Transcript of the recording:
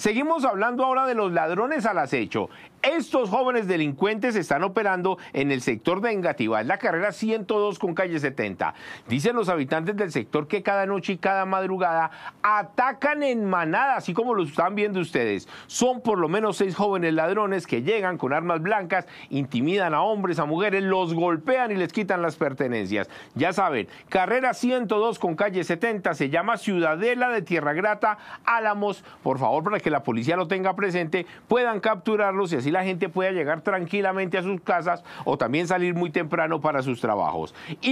Seguimos hablando ahora de los ladrones al acecho. Estos jóvenes delincuentes están operando en el sector de Engativá, es la carrera 102 con calle 70. Dicen los habitantes del sector que cada noche y cada madrugada atacan en manada, así como lo están viendo ustedes. Son por lo menos seis jóvenes ladrones que llegan con armas blancas, intimidan a hombres, a mujeres, los golpean y les quitan las pertenencias. Ya saben, carrera 102 con calle 70 se llama Ciudadela de Tierra Grata, Álamos. Por favor, para que la policía lo tenga presente, puedan capturarlos y así la gente pueda llegar tranquilamente a sus casas o también salir muy temprano para sus trabajos.